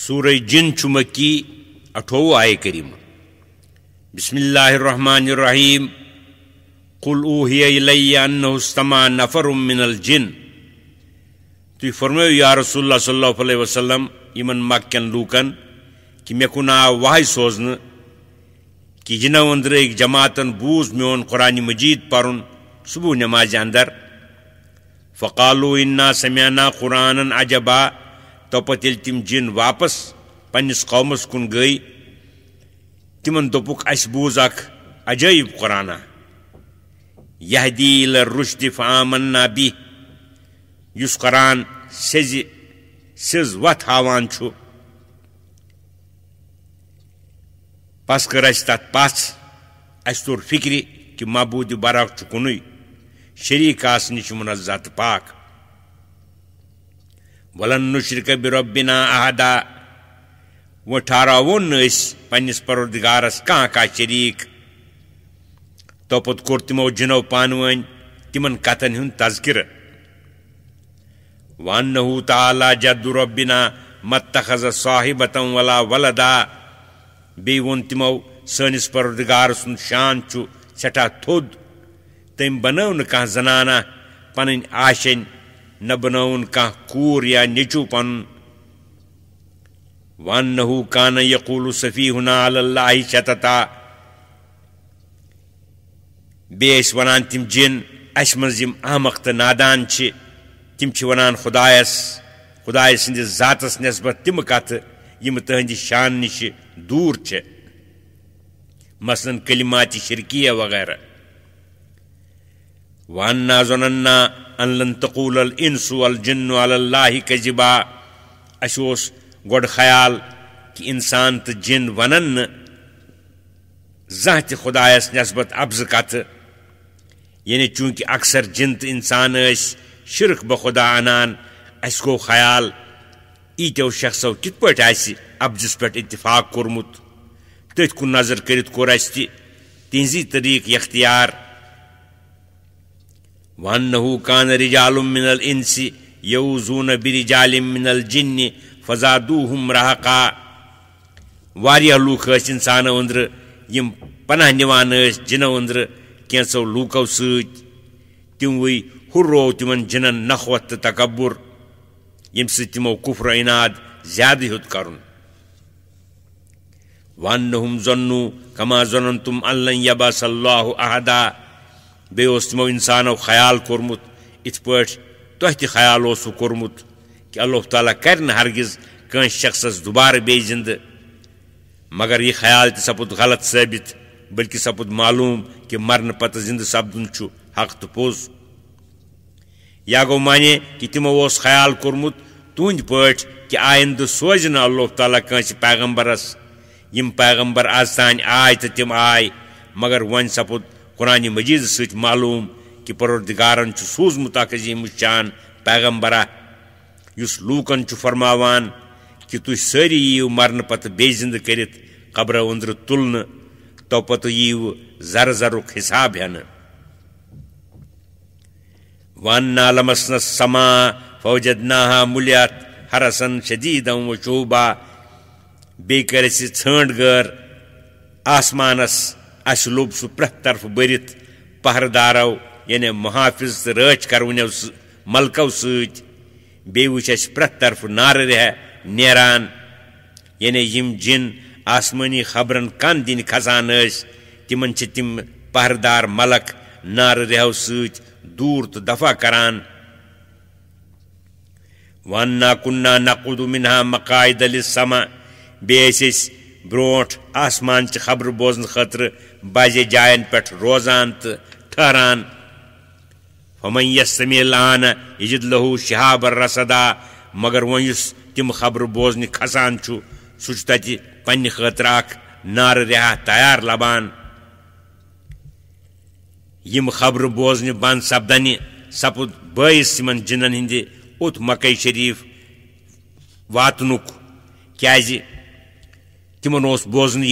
سورہ جن چمکی اٹھو آئے کریم بسم اللہ الرحمن الرحیم قل اوہی انہو استماع نفر من الجن تو یہ فرمائے یا رسول اللہ صلی اللہ علیہ وسلم یمن مکن لوکن کہ میں کن آؤ واحد سوزن کہ جنہ جماعتن بوز میون قرآن مجید پرن صبح نماز اندر فقالو انا سمعنا قرآن عجبا توپت یل تم جن واپس پنس قومس کن گئی تم عجائب قرآنہ یہ دیل رشد فامنا بی یس قرآن سز سز وت ہاوان چھ پس کر اس تت پس اس تور فکری کہ محبوت برعکت کن نش منزت پاک ولن نشرک بربنا احدا و ٹھاراون اس پنس پروردگارس کان کا شریک تو پت کور تمو جنو پانوین تمن کتن ہن تذکر وانہو تعالی جد ربنا متخذ صاحبتا ولا ولدا بی ون تمو سنس پروردگار سن شان چو سٹھا تھود تم بنو نہ کان زنانہ پنن آشن نہ بنون بنو کور یا نچو پن ون نو قان یقول صفی ہُنال شطا بیس ونان تم جن اس مز احمق نادان تادان تمان خدائس خدا ساتس نسبت تم کتھ یہ تہذی شان نش دور مثلاً کلمات شرکیا وغیرہ وانا ان لن تقول الانس والجن على الله اللہ اشوس گڈ خیال کہ انسان تو جن ون زیاں خدایس نسبت ابز کت یعنی چونکہ اکثر جن تو اس شرک انان اس کو خیال ایتو شخصو کت پٹ پٹ اتفاق کرمت تت کن نظر کرت کر تہذی طریق اختیار ون کان رجال من انسہ يوزون برجال من الجن فزادوهم رهقا فضا دوہم رحکا وکسان ادر یہ پناہ نوان جنہ ادر کی لوکو ست تموئی ہورو تم جنن نقوت تو تکبر یم ست تمو کفر ونعاد زیادہ ہوت کر و نھم ذنو قما زون تم اللہ ببا صلی اللہ بیو اس تمو انسانو خیال کرمت ات پر تو احتی خیال سو کرمت کہ اللہ تعالیٰ کرن ہرگز کن شخص اس دوبار بے جند مگر یہ خیال تی سپد غلط ثابت بلکی سپد معلوم کہ مرن پت زند سب دن حق تو پوز یا گو مانے کہ تمو اس خیال کرمت تونج پر کہ آئند سوجن اللہ تعالیٰ کن پیغمبرس پیغمبر یم پیغمبر آزتان آئی تا تم آئی مگر مگر ون سپد قرآن مجید ست معلوم کہ پرودگارن سوزمت شان پیغمبرا اس لوکن فرما کہ تیس سری ایو مرنے پتہ بیت قبر عندر تلن توپت یو زر زر حساب ہن لمسنس سما فوجد ناہا ملت حرسن شدیدم و شوبہ ژھٲنٛڈ گٲر آسمانس اس لوب سہ پریت طرف برت پہر دارو یعنی محافظ تو راچ کرونیو ملکو ست پریت طرف نار نیران یعنی یم جن آسمانی خبرن کن دن کھسان تم دار ملک نار رہو سی دور تو دفع کران وانا کنہ نقود منہا مقاعد دل سما بیس آسمان چہ خبر بوزن خاطر بازے جائن پٹھ روزان تہران ہم سمیلانہ یجد لہو شہاب رسدا مگر یس تم خبر بوزن کھسان سہ پنہ خاطر نار رہا تیار لبان یم خبر بوزن بند سپدنہ سپد باعث جنن ہند اوت مکئی شریف واتنک اس بوزن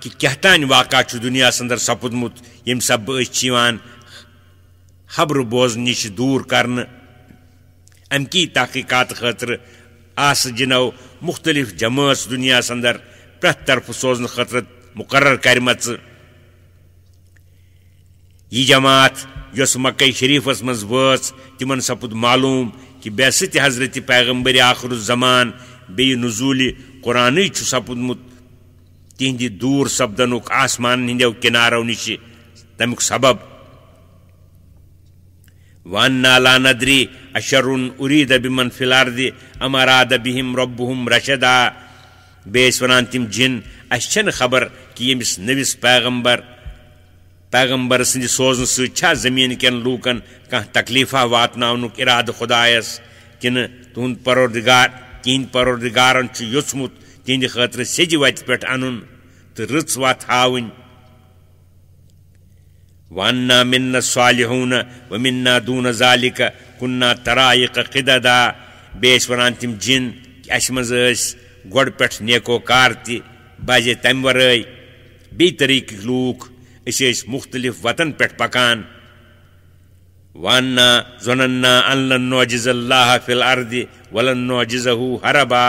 کہ کہتان واقع دنیا ادر سپدمت خبر بوزن نش دور ام کی تحقیقات خاطر آس جنو مختلف جماعت دنیا اندر پرت طرف سوزن خاطر مقرر کرم یہ جماعت یس مکہ شریفس ماس تمن سپد معلوم کہ بے حضرت پیغمبر آخر الزمان بی نزول قرآن چھ سپدمت تہد دور سپدن آسمان ہندو کنارو نش تم سبب واندری ندری اشر ارید بمن فلارد امراد بہم رب رشدا بیس ونان تم جن اس خبر کہ یمس نوس پیغمبر پیغمبر سند سوزن سا زمین کن لوکن کھانا تکلیفہ واتن ارادہ کن کہد پگار تہند پگارن یومت تہند خاطر سیج وت پن تو رچ وت ہاؤن ون منا صالحون ہو منہ دونہ زالکہ کن نا ترائکہ بیس ونان تم جن اس مز گھ نیک نیکو کار بجے تازے تمہ بی لوکھ اِس یس مختلف وطن پہ پکان و ذنہ الو نوجز اللہ حافل عرد ولن نوجزہ ہربا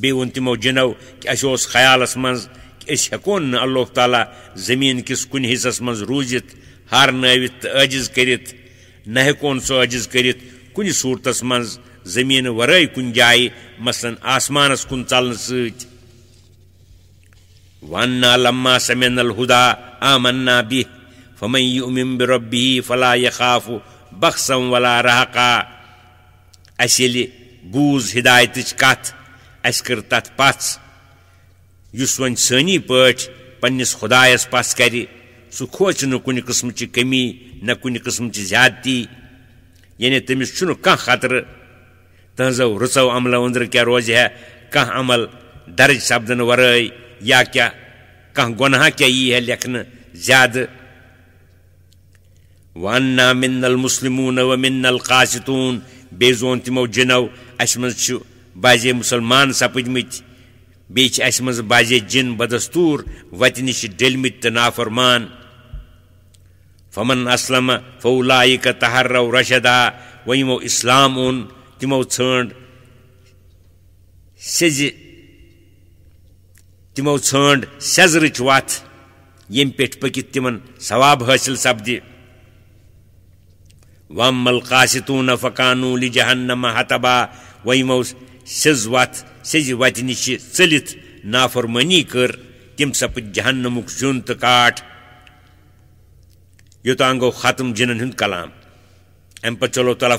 بی و تمو جنو کہ خیالس مز کہ اللہ تعالی زمین کس کن حصہ مز روزت ہارنوت عزز کت نہ سن صورت مزین ون جائیں مثلاً آسمان کن ثل سان لما سمین آمنا آ فمن بہ بربه فلا فلاحاف بخسا ولا رحا اس گدایت کتھ کر تر پس اس و سانی پاٹ پنس خدائس پس کر سہ کھوچ نن قسم چی کمی نہ کن قسم چی زیادتی یعنی تمس تمسہ خطر تہذو رچو عملو اندر کیا روز ہے روزہ عمل درج سپدن واعے یا کیا کنہا کیا یہ ہے لکھن زیادہ وانا من المسلمون مسلمون و منل قاسطون بی زون تمو جنو اس مزہ بازے مسلمان سپدمت بیس بازے جن بدستور وتن نش ڈل مت نافرمان فمن اسلم فولائک تحرو رشدا و اسلام اون تمو سز تمو سزرچ وت یم پھر پکت تم ثواب حاصل سپد وم القاستون فقانو لجہنم حتبا حتبہ و سز وت سز وت نش ثلت نافرمانی کر تم سپد جہنمک زون تو کاٹ یوتان گو ختم جنن کلام ام پہ چلو تعالیٰ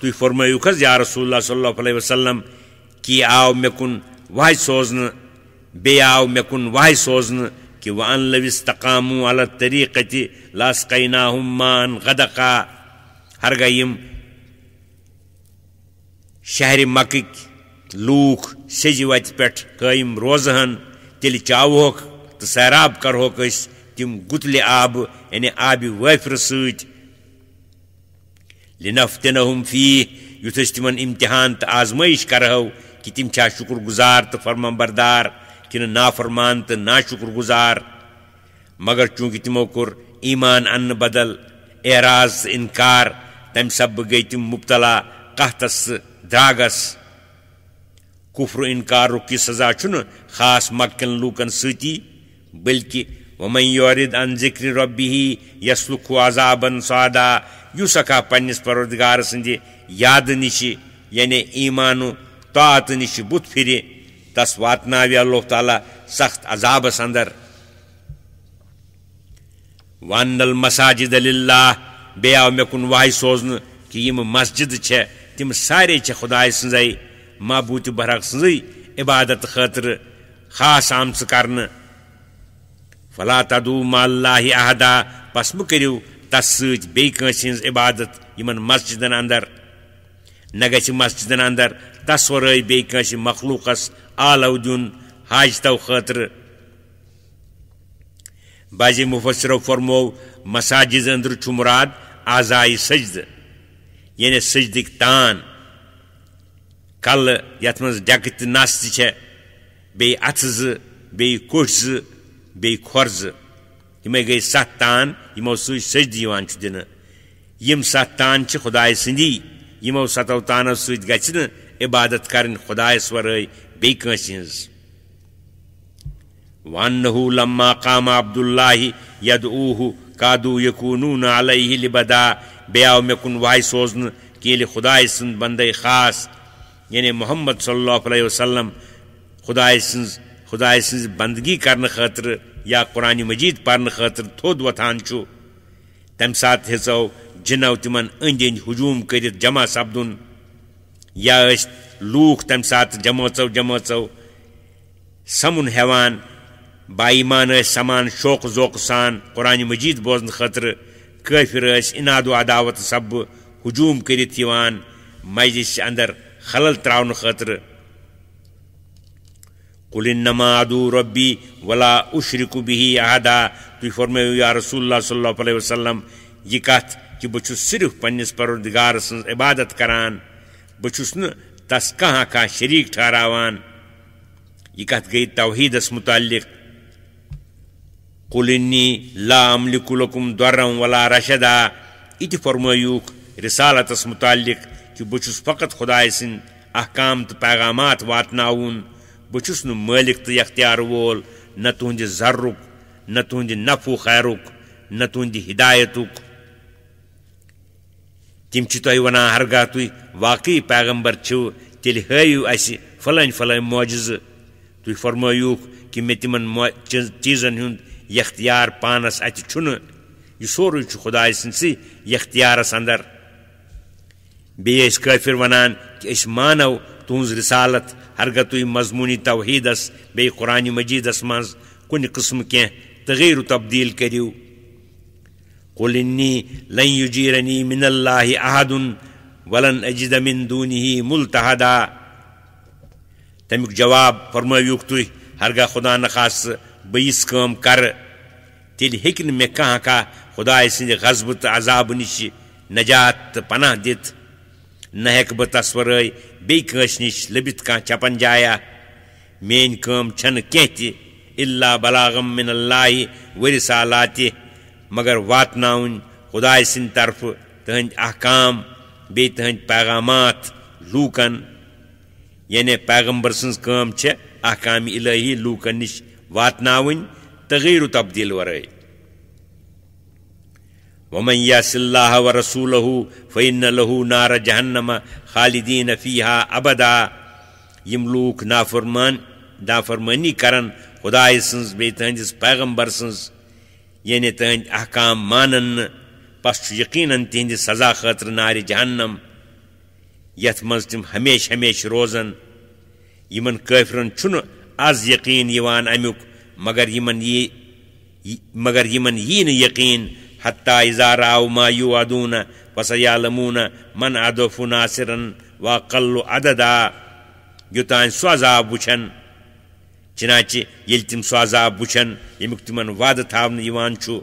تھی فرمائیو حض یار رسول اللہ صلی اللہ علیہ وسلم کہ آو مے کن واہ سوزن بی آو مے کن واہ سوزن کہ ان لوس تقامو علی لسکی لاسقیناہم مان غدقا کا ہر شہر مکک لوک سج وتہ قائم روزہن تیل چاوہ تو سیراب تم گتل آب یعنی آب وفر ویفر ستم فی یت تم امتحان تو آزمائش کہ تم چھا شکر گزار تو بردار کہ نافرمان تو نا شکر گزار مگر چونکہ تمو کور ایمان ان بدل اعراض انکار تم سب گئی تم مبتلا قحتس داغس کفر انکار کی سزا چھ خاص مکن لوکن ستی بلکہ ومن یورد ان ذکر ربی یس لکھ و عذاب سادہ یوس آ پردگار سد یاد نش یعنی ایمان طاعت نش بت پھر تس واتن اللہ تعالی سخت عذابس اندر ادر ون المساجدہ بہ آو ماح سوزن کہ یہ مسجد چھ تم سارے چھ خدائے سنزائی معبوت برحق سنزی عبادت خاطر خاص آمت کر فلادو مل اہدا پسم کرو تس سیسہ ہز عبادت یمن مسجدن اندر نہ گھ مسجد اندر تس ورائے بی بیس مخلوقس آلو دن حاجتو خاطر بعض مفسرو فرمو مساجد اندر چھ مراد آزائے سجدہ یعنی سجدک تان کل یت من مجھ تو نس تھی بیے ات زمے گئی ست تان ہمو سجدہ تان خدائے سندی ہمو ستو تانو ست گھ سبادت کریں خدس ورائے ہز ون لمہ کامہ عبد اللہ د اوہ کادو یقو علیہ لبدا آو سوزن آئی خدای سن بندے خاص یعنی محمد صلی اللہ علیہ وسلم خدا سدائے سن بندگی کرن خاطر یا قرآن مجید پرن خطر تھو وتھان تم سات ہو جنو اند اند ہجوم کرت جمع سپدن یا سات جماو سمن سم بائی مان سمان شوق ذوقہ سان قرآن مجید بوزن خاطر کافر اناد و عداوت سب ہجوم کرجس اندر خلل ترا خطر قل انما عدو ربی ولا اشرک به احدا احدا فرمیو یا رسول اللہ صلی اللہ علیہ وسلم یہ کت کہ بہ صرف پروردگار سن عبادت کران بہس نس ٹھہراوان یہ کت گئی توحیدس متعلق قلنی لا املقم درم و الا رشدا یہ ترمک رسالتس متعلق کہ بہس فخت خدا احکام تو پیغامات واتن بہس تو اختیار وول نہ ن ترک ن تف و خیر ہدایت تم تہ ہر ہرگاہ تھی واقعی پیغمبر چھو تیل تل اس فلن فلن معجزہ تھی فرمائی کہ مے تم چیزن ہند یختیار پانس ات یہ سوری خدا سن سی اختیارس اندر بیس ونان کہ اس مانو تہذ رسالت ہرگہ تھی مضمونی توحیدس بی قرآن مجیدس کن قسم کی تغیرو تبدیل کرو قل انی لن یجیرنی من اللہ احد ولن اجد من ہی ملتہ تمیک جواب فرم تھی ہر خدا نخاس بہ کہاں کا خدا غذب تو عذاب نش نجات پناہ تس ہسور بیس نش لبت چپن جایا مین میان الا اللہ من اللہ ورثالات مگر واتن ناؤن خدا سند طرف تہند تہند پیغامات لوکن یعنی پیغمبر سم احکام الہی لوکن نش واتناون تغیر و تبدیل ورائے ومن یاس اللہ و رسولو لہو نار جہنم خالدین فیحہ ابدا یم لوک نافرمان نافرمانی کر خدائے سن تہندس پیغمبر سنز یعنی تہند احکام مانن پس یقیناً تہندی سزا خاطر نار جہنم یت مز تم ہمیشہ ہمیشہ یم یمن کافرن روزر از یقین یوان امیک مگر یمن یی مگر یمن یی نہ یقین حتہ اظہارہ ومایو ادونہ پسیا لمونہ من ادوف و واقل عددا قل سو عذاب وچھن چنانچہ یل تم سو عذاب یمک تمن وعدہ تھاون یوان چھو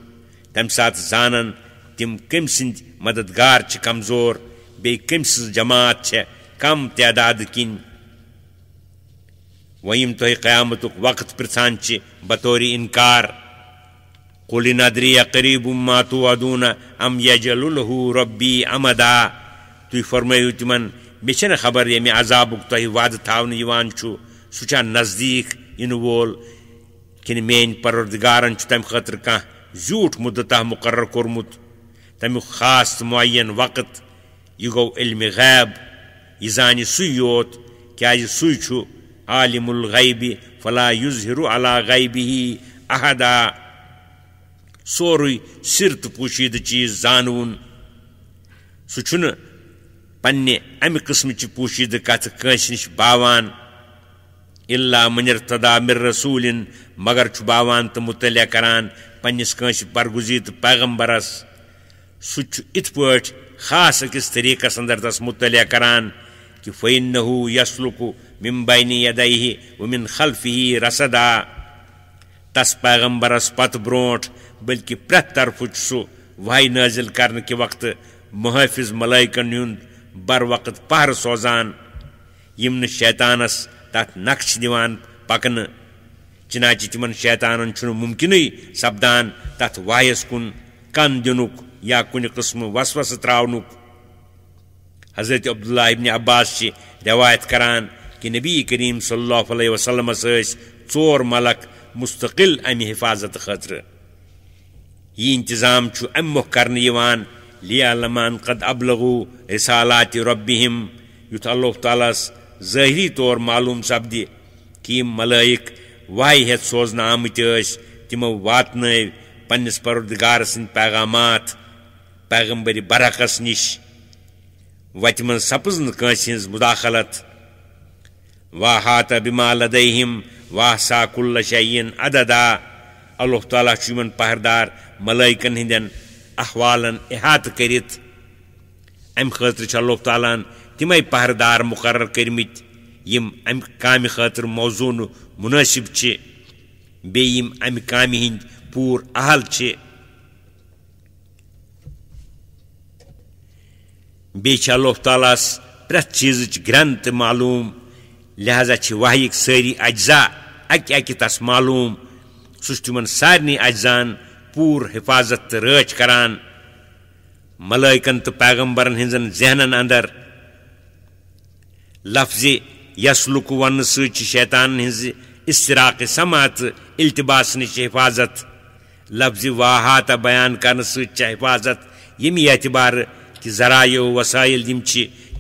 تم سات زانن تم کم سند مددگار کمزور بے کم سز جماعت چھ کم تعداد کن ویم قیامت وقت پرچانچہ بطور انکار قل ندری قریب ما ماتو ادونہ ام یجل الحو ربی امدا تھی فرما تمہ منہ خبر یمہ عذابک تد تا چھ سوچا نزدیک ان وول کن مین پردگارن تم خاطر کیوٹھ زیوٹ ط مقرر کورمت تمیک خاص معین وقت یہ گو علم غیب یہ زان سوت کھ عالم الغبھی فلاح یوظر الا غیبی احدا سوری سر تو پوشید چیز زانون سہ پہ امہ قسم پوشید کت نش باوان الا من ارتدا من رسول مگر چھ باوان تو مطلع کر پس برگزی تو پیغمبرس ات ساٹھ خاص اکس طریقہ اندر تس مطلع کران کہ فائنہ یسلکو می وومن خلف ہی خلفه آ تس پیغمبرس پت برونٹ بلکہ پرت طرف سو واح نازل کرنے کے وقت محافظ ملائکن ہند بر وقت پہر سوزان شیطانس تات نقش دیوان دکنہ تمن شیطانن شیطان ممکن سپدان تات وایس کن کن دن یا کن قسم وسوس وس حضرت عبداللہ ابن عباس روایت کران کہ نبی کریم صلی اللہ علیہ وسلم ثور ملک مستقل امہ حفاظت خاطر یہ انتظام ام مخ کرنے لیا قد ابلغو رسالات ربهم یھ اللہ تعالی ظاہری طور معلوم سپد کہ ملائک ملائک واحت سوزن آمت تمو پردگار سند پیغامات پیغمبری برعکس نش وتہ من سپز نس مداخلت واہا تما لم واہ ساک اللہ شاہین ادا اللہ تعالیٰ ان پہردار ملائکن ہند احوالن کرت ام خاطر اللہ تعالیٰ تمے پہردار مقرر کرمت یم ام کام خاطر موضوع مناسب چھ بیم ام کام ہند پور اہل چھ بیچ اللہ تعالیٰ پریت چیز گرن معلوم لہذا واحک ساری اجزا اکہ اکہ تس معلوم سہ سمن سارنی اجزان پور حفاظت تو رچ کران ملائکن تو پیغمبرن ذہنن اندر لفظ یسلکو ون ستان ہن اشراک سما تو التباس نش حفاظت لفظ واحات بیان کرنے ست حفاظت یہ اعتبار کہ ذرائع وسائل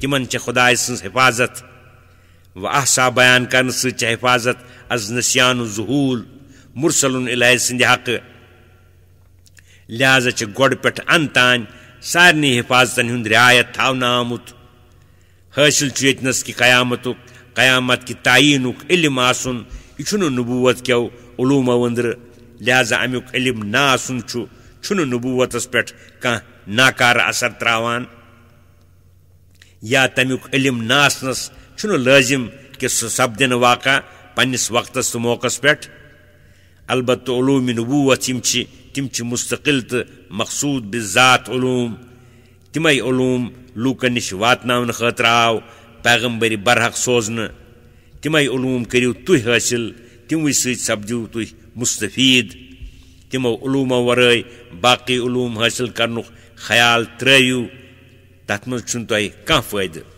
تمہ خدائے حفاظت و احسا بیان کرنے سہ حفاظت از نسیان و ظہول مرسل علحذ سند حق لہذا گوڑ پٹھ ان تان سارے حفاظتن ہند رعایت تونا آمت حاصل یتنس قیامت قیامت کی تعین علم آسن یہ نبوت کیو علوم ودر لہذا امیک علم چھ نبوت پانہ ناکار اثر تراوان یا تمیک علم ن لازم کہ سہ سپدن واقع پنس وقتس تو موقع پہ البتہ علوم نبوت یم تم مستقل تو مقصود بذات علوم تمے علوم لوکن نش واتن خاطر آو پیغمبری برحق سوزن تمے علوم کرو حاصل تموی سپدو تھی مستفید تمو علومو ورائے باقی علوم حاصل خیال ترو تر مزھ تہ کہ فائدہ